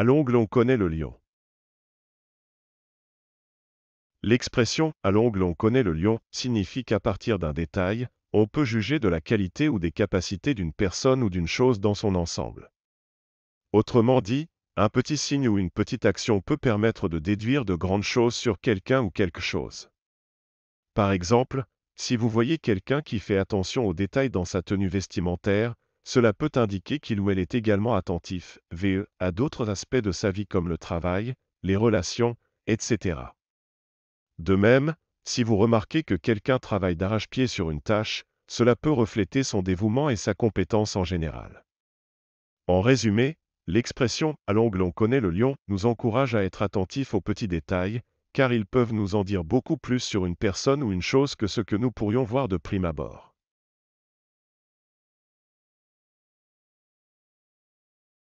À l'ongle on connaît le lion. L'expression à l'ongle on connaît le lion signifie qu'à partir d'un détail, on peut juger de la qualité ou des capacités d'une personne ou d'une chose dans son ensemble. Autrement dit, un petit signe ou une petite action peut permettre de déduire de grandes choses sur quelqu'un ou quelque chose. Par exemple, si vous voyez quelqu'un qui fait attention aux détails dans sa tenue vestimentaire, cela peut indiquer qu'il ou elle est également attentif, VE, à d'autres aspects de sa vie comme le travail, les relations, etc. De même, si vous remarquez que quelqu'un travaille d'arrache-pied sur une tâche, cela peut refléter son dévouement et sa compétence en général. En résumé, l'expression « à l'ongle on connaît le lion » nous encourage à être attentifs aux petits détails, car ils peuvent nous en dire beaucoup plus sur une personne ou une chose que ce que nous pourrions voir de prime abord.